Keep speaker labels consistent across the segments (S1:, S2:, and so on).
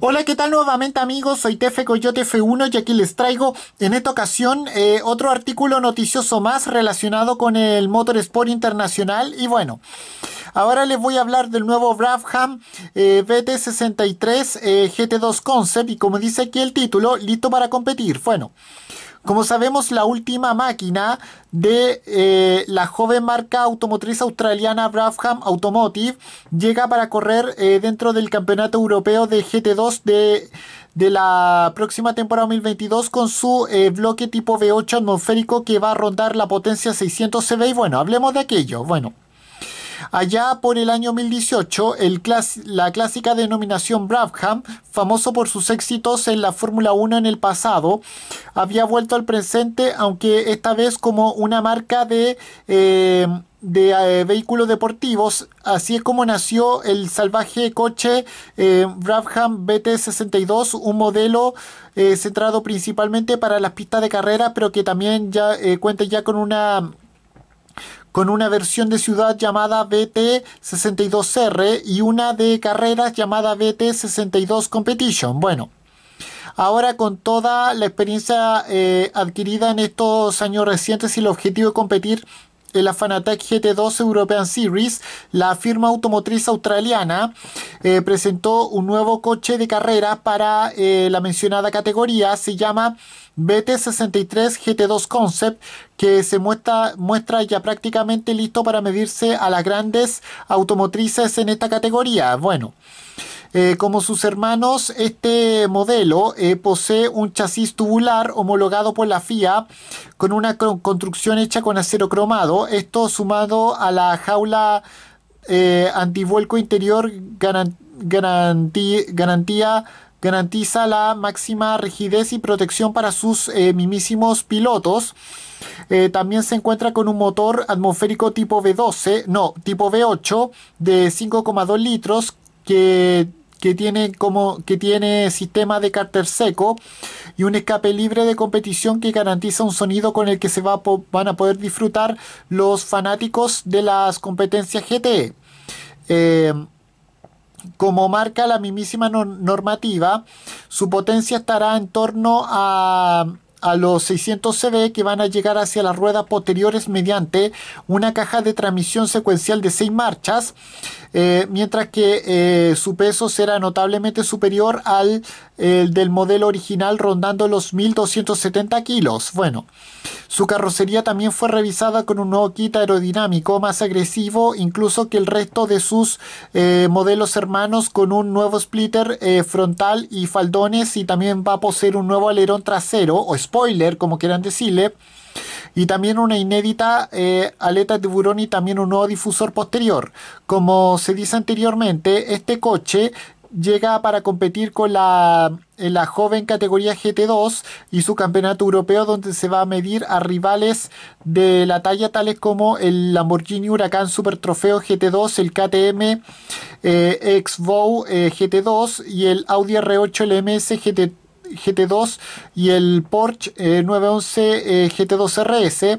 S1: Hola, ¿qué tal nuevamente amigos? Soy Tefe Coyote F1 y aquí les traigo en esta ocasión eh, otro artículo noticioso más relacionado con el Motorsport Internacional y bueno, ahora les voy a hablar del nuevo Brabham BT63 eh, eh, GT2 Concept y como dice aquí el título, listo para competir. Bueno, como sabemos, la última máquina de eh, la joven marca automotriz australiana Brabham Automotive llega para correr eh, dentro del Campeonato Europeo de GT2 de, la próxima temporada 2022 con su eh, bloque tipo V8 atmosférico que va a rondar la potencia 600 CV. Y bueno, hablemos de aquello. Bueno. Allá por el año 2018, el la clásica denominación Brabham, famoso por sus éxitos en la Fórmula 1 en el pasado, había vuelto al presente, aunque esta vez como una marca de... Eh, de eh, vehículos deportivos. Así es como nació el salvaje coche eh, Brabham BT62, un modelo centrado principalmente para las pistas de carrera, pero que también ya cuenta ya con una con una versión de ciudad llamada BT62R y una de carreras llamada BT62 Competition. Bueno, ahora con toda la experiencia eh, adquirida en estos años recientes y el objetivo de competir en la Fanatec GT2 European Series, la firma automotriz australiana eh, presentó un nuevo coche de carrera para eh, la mencionada categoría. Se llama BT63 GT2 Concept, que se muestra, muestra ya prácticamente listo para medirse a las grandes automotrices en esta categoría. Bueno. Eh, como sus hermanos, este modelo eh, posee un chasis tubular homologado por la FIA con una construcción hecha con acero cromado. Esto sumado a la jaula eh, antivuelco interior garantiza la máxima rigidez y protección para sus mimísimos pilotos. también se encuentra con un motor atmosférico tipo V12, no, tipo V8 de 5,2 litros que que tiene, como, que tiene sistema de cárter seco y un escape libre de competición que garantiza un sonido con el que se van a poder disfrutar los fanáticos de las competencias GTE. Eh, como marca la mismísima normativa, su potencia estará en torno a a los 600 CV que van a llegar hacia las ruedas posteriores mediante una caja de transmisión secuencial de 6 marchas, eh, mientras que eh, su peso será notablemente superior al el del modelo original rondando los 1.270 kilos. Bueno, su carrocería también fue revisada con un nuevo kit aerodinámico más agresivo incluso que el resto de sus eh, modelos hermanos con un nuevo splitter eh, frontal y faldones y también va a poseer un nuevo alerón trasero o spoiler como quieran decirle y también una inédita eh, aleta de burón... y también un nuevo difusor posterior. Como se dice anteriormente, este coche llega para competir con la, eh, joven categoría GT2 y su campeonato europeo donde se va a medir a rivales de la talla tales como el Lamborghini Huracán Super Trofeo GT2, el KTM eh, eh GT2 y el Audi R8 LMS GT2 GT2 y el Porsche 911 GT2 RS.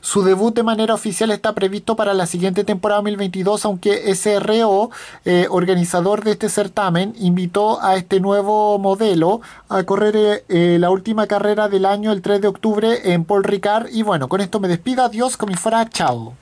S1: Su debut de manera oficial está previsto para la siguiente temporada 2022, aunque SRO, eh, organizador de este certamen, invitó a este nuevo modelo a correr eh, la última carrera del año el 3 de octubre en Paul Ricard. Y bueno, con esto me despido. Adiós, como fuera, chao.